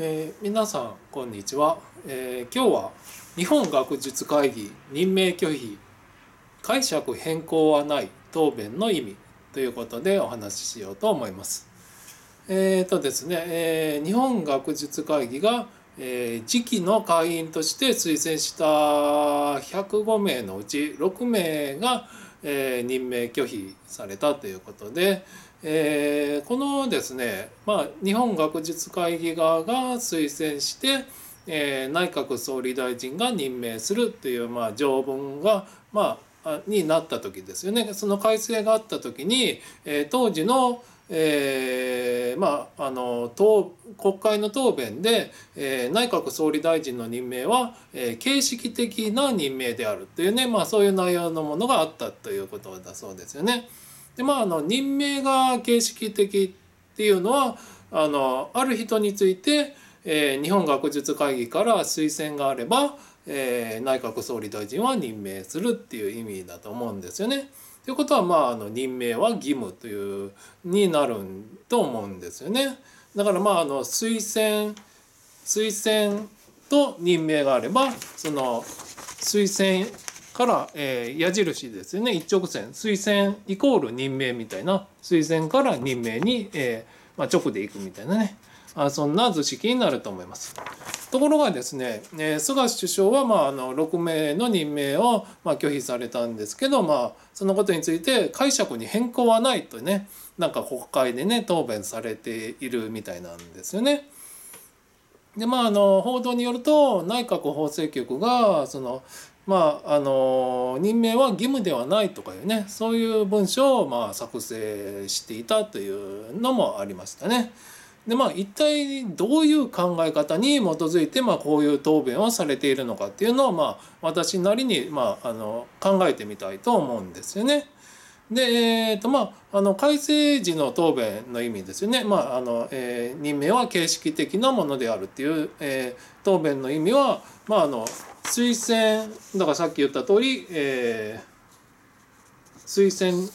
えー、皆さんこんにちは、えー、今日は日本学術会議任命拒否解釈変更はない答弁の意味ということでお話ししようと思います。えっ、ー、とですね、え日本学術会議が、え次期の会員として推薦した105名のうち6名が、え任命拒否されたということで、えー、このですね、まあ、日本学術会議側が推薦して、えー、内閣総理大臣が任命するという、まあ、条文が、まあ、になった時ですよねその改正があった時に、えー、当時の、えー、まあ、あの国会の答弁で、えー、内閣総理大臣の任命は、えー、形式的な任命であるというね、まあ、そういう内容のものがあったということだそうですよね。でまああの任命が形式的っていうのはあのある人について、えー、日本学術会議から推薦があれば、えー、内閣総理大臣は任命するっていう意味だと思うんですよね。ということはまああの任命は義務というになると思うんですよね。だからまああの推薦推薦と任命があればその推薦から、えー、矢印ですよね一直線推薦イコール任命みたいな推薦から任命に、えーまあ、直でいくみたいなねあそんな図式になると思います。ところがですね、えー、菅首相は、まあ、あの6名の任命を、まあ、拒否されたんですけど、まあ、そのことについて解釈に変更はないとねなんか国会でね答弁されているみたいなんですよね。でまあ、あの報道によると内閣法制局がそのまああの任命は義務ではないとかいうねそういう文書をまあ作成していたというのもありましたね。でまあ一体どういう考え方に基づいてまあこういう答弁をされているのかっていうのをまあ私なりにまああの考えてみたいと思うんですよね。で、えーとまあ、あの改正時の答弁の意味ですよね、まああのえー、任命は形式的なものであるっていう、えー、答弁の意味は、まあ、あの推薦だからさっき言った通り、えー、推薦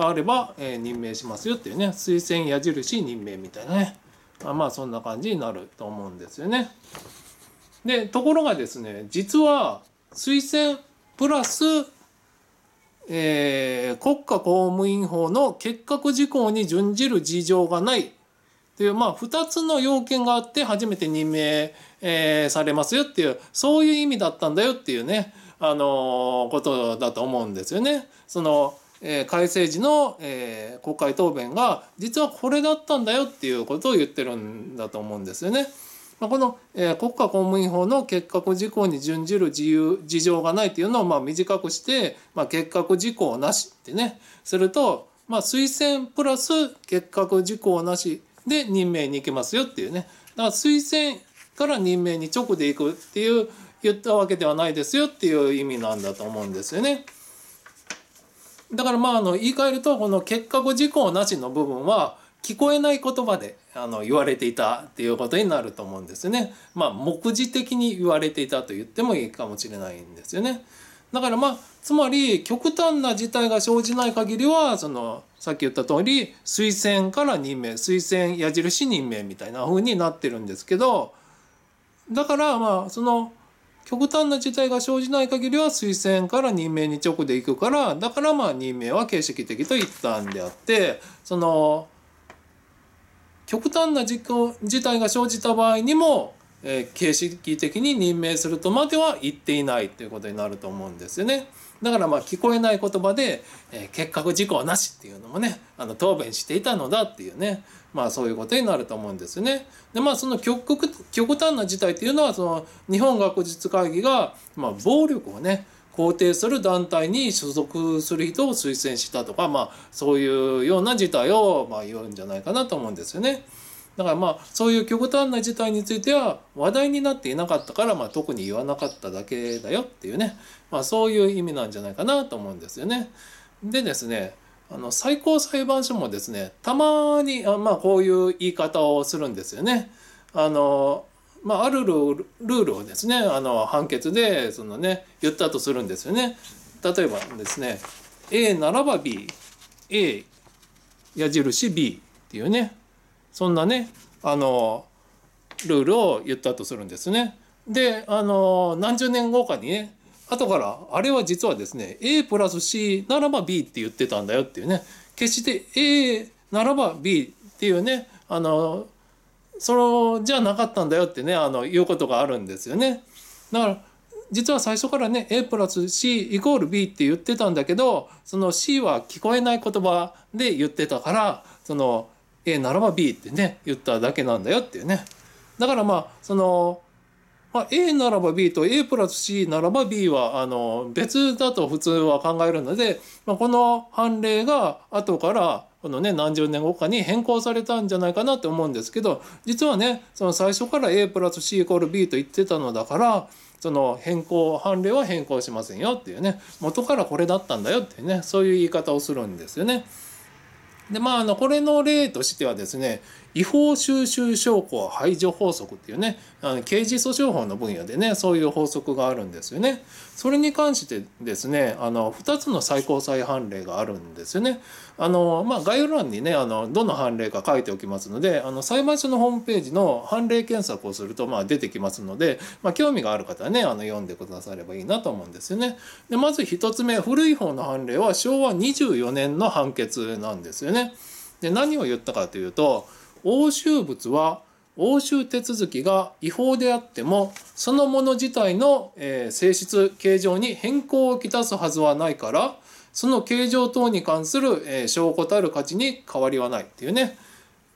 があれば、えー、任命しますよっていうね推薦矢印任命みたいなねあまあそんな感じになると思うんですよね。でところがですね実は推薦プラスえー、国家公務員法の結核事項に準じる事情がないという、まあ、2つの要件があって初めて任命、えー、されますよっていうそういう意味だったんだよっていうね、あのー、ことだと思うんですよね。そのえー、改正時の、えー、国会答弁が実はこれだったんだよっていうことを言ってるんだと思うんですよね。まあ、この、えー、国家公務員法の結核事項に準じる自由事情がないというのをまあ短くして、まあ、結核事項なしってねすると、まあ、推薦プラス結核事項なしで任命に行けますよっていうねだから推薦から任命に直で行くっていう言ったわけではないですよっていう意味なんだと思うんですよね。だからまああの言い換えるとこの結核事項なしの部分は聞こえない言葉であの言われていたっていうことになると思うんですよね。まあ目次的に言われていたと言ってもいいかもしれないんですよね。だからまあつまり極端な事態が生じない限りはそのさっき言った通り推薦から任命推薦矢印任命みたいな風になってるんですけどだからまあその極端な事態が生じない限りは推薦から任命に直で行くからだからまあ任命は形式的と言ったんであってその極端な事故事態が生じた場合にも、えー、形式的に任命するとまでは言っていないということになると思うんですよね。だからまあ聞こえない言葉で、えー、結核事故はなしっていうのもねあの答弁していたのだっていうねまあそういうことになると思うんですよね。でまあその極極端な事態っていうのはその日本学術会議が、まあ、暴力をね肯定する団体に所属する人を推薦したとか、まあ、そういうような事態を、まあ、言うんじゃないかなと思うんですよね。だからまあそういう極端な事態については話題になっていなかったから、まあ、特に言わなかっただけだよっていうね、まあ、そういう意味なんじゃないかなと思うんですよね。でですねあの最高裁判所もですねたまにあ、まあ、こういう言い方をするんですよね。あのまあ、あるルールをですねあの判決でその、ね、言ったとするんですよね。例えばですね A ならば BA 矢印 B っていうねそんなねあのルールを言ったとするんですね。であの何十年後かにね後からあれは実はですね A プラス C ならば B って言ってたんだよっていうね決して A ならば B っていうねあのそのじゃなかったんだよってねあのいうことがあるんですよね。だから実は最初からね A プラス C イコール B って言ってたんだけどその C は聞こえない言葉で言ってたからその A ならば B ってね言っただけなんだよっていうね。だからまあそのまあ、A ならば B と A プラス C ならば B はあの別だと普通は考えるので、まあ、この判例が後からこのね何十年後かに変更されたんじゃないかなって思うんですけど実はねその最初から A プラス C イコール B と言ってたのだからその変更判例は変更しませんよっていうね元からこれだったんだよっていうねそういう言い方をするんですよね。でまああのこれの例としてはですね違法収集証拠排除法則っていうねあの刑事訴訟法の分野でねそういう法則があるんですよね。それに関してですねあの2つの最高裁判例があるんですよね。あのまあ、概要欄にねあのどの判例か書いておきますのであの裁判所のホームページの判例検索をすると、まあ、出てきますので、まあ、興味がある方はねあの読んでくださればいいなと思うんですよね。でまず1つ目古い方の判例は昭和24年の判決なんですよね。で何を言ったかというと押収物は押収手続きが違法であってもそのもの自体の、えー、性質形状に変更をきたすはずはないからその形状等に関する、えー、証拠たる価値に変わりはないっていうね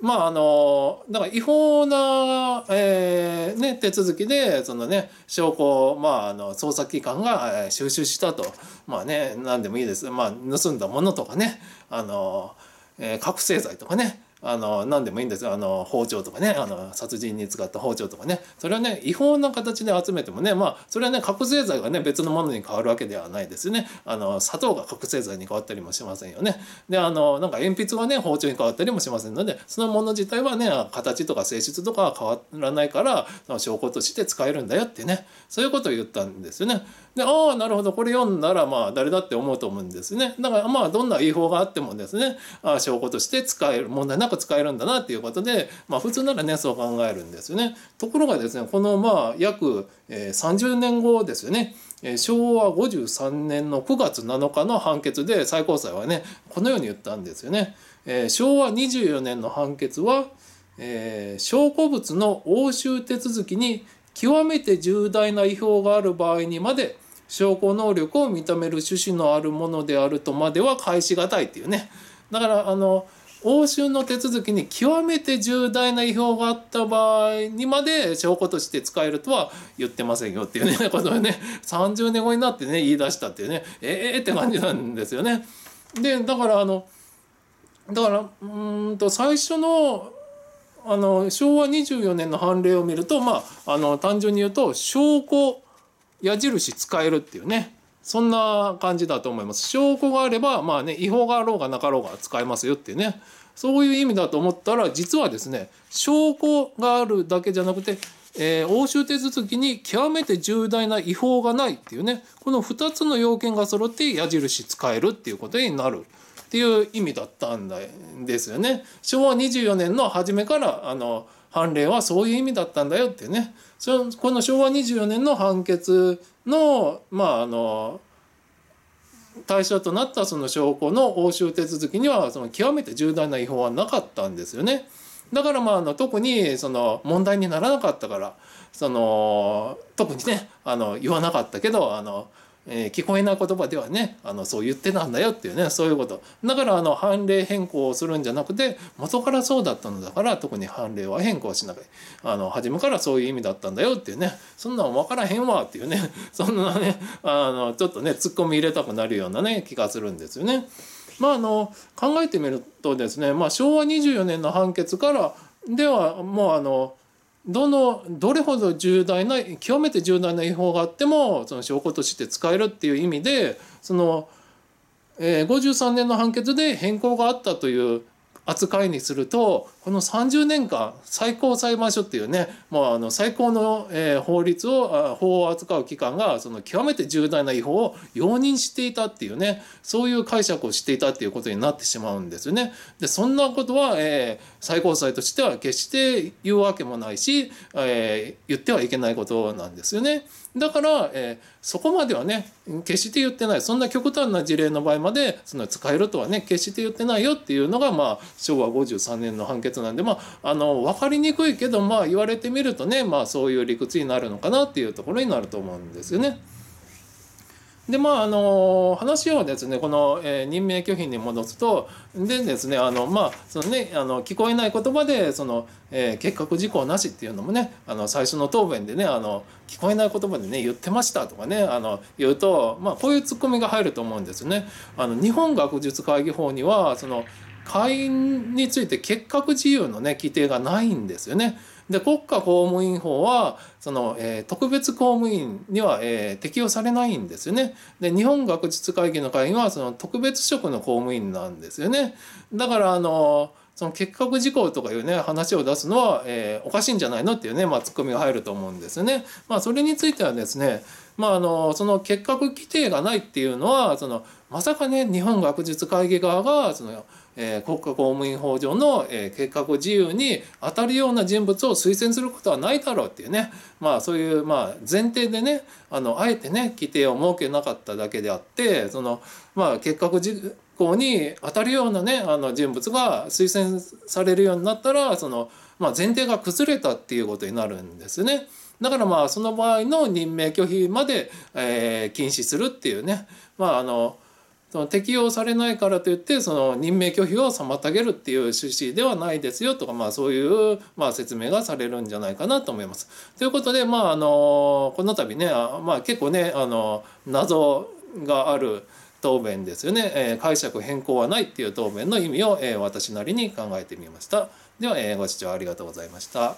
まああのだから違法な、えー、ね、手続きでそのね証拠を、まあ、あの捜査機関が、え収集したとまあね何でもいいです、まあ、盗んだものとかねあの、え覚醒剤とかねあの何でもいいんですあの包丁とかねあの殺人に使った包丁とかねそれはね違法な形で集めてもねまあそれはね覚醒剤がね別のものに変わるわけではないですよねあの砂糖が覚醒剤に変わったりもしませんよねであのなんか鉛筆がね包丁に変わったりもしませんのでそのもの自体はね形とか性質とかは変わらないから証拠として使えるんだよってねそういうことを言ったんですよね。でああなるほどこれ読んだらまあ誰だって思うと思うんですね。だからまあどんな違法があってもですねあ証拠として使える問題なく使えるんだなっていうことで、まあ、普通ならねそう考えるんですよね。ところがですねこのまあ約30年後ですよね昭和53年の9月7日の判決で最高裁はねこのように言ったんですよね。昭和24年の判決は、えー、証拠物の押収手続きに極めて重大な違法がある場合にまで証拠能力を認める趣旨のあるものであるとまでは返し難いっていうねだからあの応酬の手続きに極めて重大な違法があった場合にまで証拠として使えるとは言ってませんよっていうねことをね30 年後になってね言い出したっていうねええー、って感じなんですよね。でだからあのだからうんと最初のあの昭和24年の判例を見るとまああの単純に言うと証拠矢印使えるっていうねそんな感じだと思います。証拠があれば、まあね、違法があろうがなかろうが使えますよっていうね。そういう意味だと思ったら、実はですね、証拠があるだけじゃなくて、えー、欧州手続きに極めて重大な違法がないっていうね、この2つの要件が揃って矢印使えるっていうことになるっていう意味だったんですよね。昭和24年の初めから、あの、判例はそういう意味だったんだよっていうねそこの昭和24年の判決のまああの対象となったその証拠の押収手続きにはその極めて重大な違法はなかったんですよね。だからまああの特にその問題にならなかったからその特にねあの言わなかったけどあのえー、聞こえない言葉ではねあのそう言ってたんだよっていうねそういうことだからあの判例変更をするんじゃなくて元からそうだったのだから特に判例は変更しなきゃあの初めからそういう意味だったんだよっていうねそんなん分からへんわっていうね そんなねあのちょっとねツッコミ入れたくなるようなね気がするんですよね。まあ、あの考えてみるとですね、まあ、昭和24年の判決からではもうあのどのどれほど重大な極めて重大な違法があってもその証拠として使えるっていう意味でその、えー、53年の判決で変更があったという扱いにするとこの30年間最高裁判所っていうね、まあ、あの最高の、えー、法律を法を扱う機関がその極めて重大な違法を容認していたっていうねそういう解釈をしていたっていうことになってしまうんですよね。でそんなことは、えー、最高裁としては決して言うわけもないし、えー、言ってはいけないことなんですよね。だから、えー、そこまではね決して言ってないそんな極端な事例の場合までその使えるとはね決して言ってないよっていうのが、まあ、昭和53年の判決なんでまああの分かりにくいけどまあ言われてみるとねまあそういう理屈になるのかなっていうところになると思うんですよね。でまああの話をですねこの、えー、任命拒否に戻すとでですねあのまあそのねあの聞こえない言葉でその、えー、結核事項なしっていうのもねあの最初の答弁でねあの聞こえない言葉でね言ってましたとかねあの言うとまあこういうツッコミが入ると思うんですよね。あの日本学術会議法にはその会員について結核自由のね規定がないんですよね。で国家公務員法はその、えー、特別公務員には、えー、適用されないんですよね。で日本学術会議の会員はその特別職の公務員なんですよね。だからあのその結核事項とかいうね話を出すのは、えー、おかしいんじゃないのっていうね、まあ、ツッコミが入ると思うんですよね。まあ、それについてはですねまあ、あのその結核規定がないっていうのはそのまさかね日本学術会議側がその、えー、国家公務員法上の、えー、結核自由に当たるような人物を推薦することはないだろうっていうね、まあ、そういう、まあ、前提でねあのあえてね規定を設けなかっただけであってその、まあ、結核事項に当たるようなねあの人物が推薦されるようになったらその、まあ、前提が崩れたっていうことになるんですね。だからまあその場合の任命拒否まで、えー、禁止するっていうねまああのその適用されないからといってその任命拒否を妨げるっていう趣旨ではないですよとか、まあ、そういう、まあ、説明がされるんじゃないかなと思います。ということで、まあ、あのこの度ね、まあ、結構ねあの謎がある答弁ですよね、えー、解釈変更はないっていう答弁の意味を、えー、私なりに考えてみました。では、えー、ご視聴ありがとうございました。